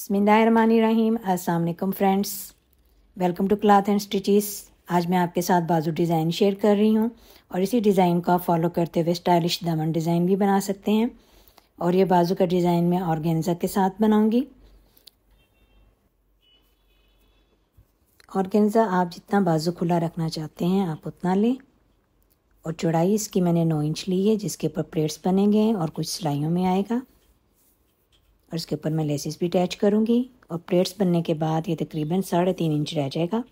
अस्सलाम वालेकुम friends welcome to cloth and stitches आज मैं आपके साथ बाजू डिज़ाइन शेयर कर रही हूँ और इसी डिज़ाइन को आप फॉलो करते हुए स्टाइलिश दामन डिज़ाइन भी बना सकते हैं और ये बाजू का डिज़ाइन मैं ऑर्गेन्जा के साथ बनाऊँगी ऑर्गेन्जा आप जितना बाजू खुला रखना चाहते हैं आप उतना लें और चौड़ाई इसकी मैंने नौ इंच ली है जिसके ऊपर प्लेट्स बनेंगे और कुछ सिलाइयों में आएगा और इसके ऊपर मैं लेसिस भी अटैच करूँगी और प्लेट्स बनने के बाद ये तकरीबन साढ़े तीन इंच रह जाएगा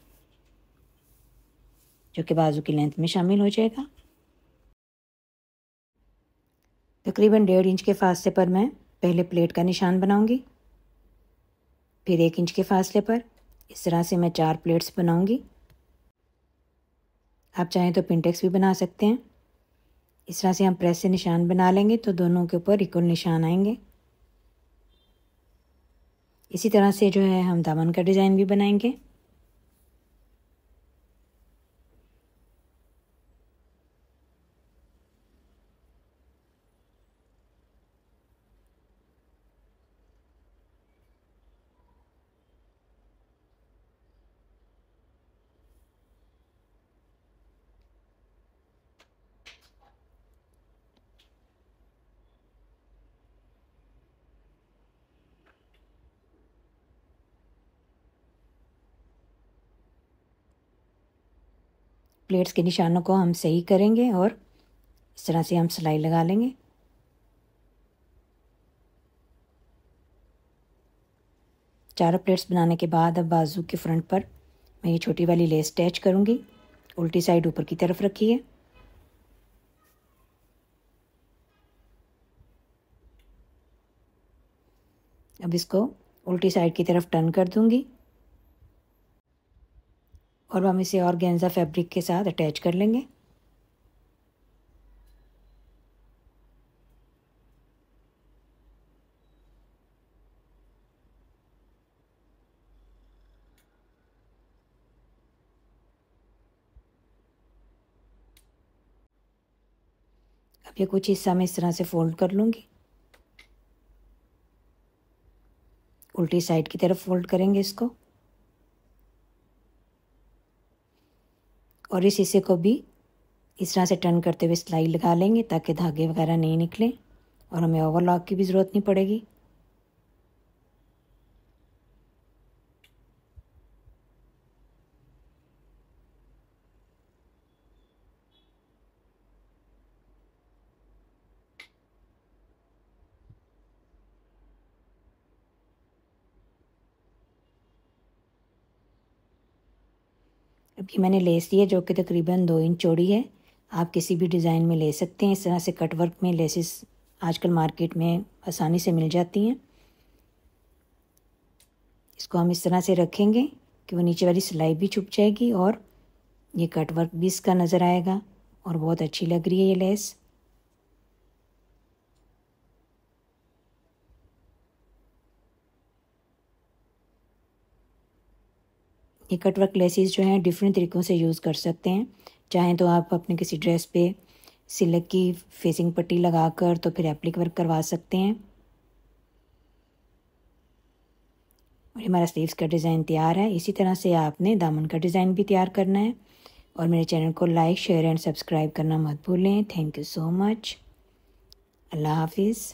जो कि बाजू की लेंथ में शामिल हो जाएगा तकरीबन डेढ़ इंच के फासले पर मैं पहले प्लेट का निशान बनाऊँगी फिर एक इंच के फासले पर इस तरह से मैं चार प्लेट्स बनाऊँगी आप चाहें तो पिंटेक्स भी बना सकते हैं इस तरह से हम प्रेस से निशान बना लेंगे तो दोनों के ऊपर इक्वल निशान आएंगे इसी तरह से जो है हम दामन का डिज़ाइन भी बनाएंगे प्लेट्स के निशानों को हम सही करेंगे और इस तरह से हम सिलाई लगा लेंगे चारों प्लेट्स बनाने के बाद अब बाजू के फ्रंट पर मैं ये छोटी वाली लेस अटैच करूँगी उल्टी साइड ऊपर की तरफ रखी है अब इसको उल्टी साइड की तरफ टर्न कर दूंगी और हम इसे और गेंजा फैब्रिक के साथ अटैच कर लेंगे अब ये कुछ हिस्सा मैं इस तरह से फोल्ड कर लूँगी उल्टी साइड की तरफ फोल्ड करेंगे इसको और इस हिस्से को भी इस तरह से टर्न करते हुए सिलाई लगा लेंगे ताकि धागे वगैरह नहीं निकलें और हमें ओवरलॉक की भी ज़रूरत नहीं पड़ेगी की मैंने लेस ली है जो कि तकरीबन दो इंच चौड़ी है आप किसी भी डिज़ाइन में ले सकते हैं इस तरह से कटवर्क में लेसेस आजकल मार्केट में आसानी से मिल जाती हैं इसको हम इस तरह से रखेंगे कि वो नीचे वाली सिलाई भी छुप जाएगी और ये कटवर्क भी इसका नज़र आएगा और बहुत अच्छी लग रही है ये लेस ये कटवर्क वर्क लेसिस जो हैं डिफरेंट तरीक़ों से यूज़ कर सकते हैं चाहें तो आप अपने किसी ड्रेस पे सिलक की फेसिंग पट्टी लगाकर तो फिर एप्लिक वर्क करवा सकते हैं और हमारा स्लीव्स का डिज़ाइन तैयार है इसी तरह से आपने दामन का डिज़ाइन भी तैयार करना है और मेरे चैनल को लाइक शेयर एंड सब्सक्राइब करना मत भूलें थैंक यू सो मच अल्लाह हाफिज़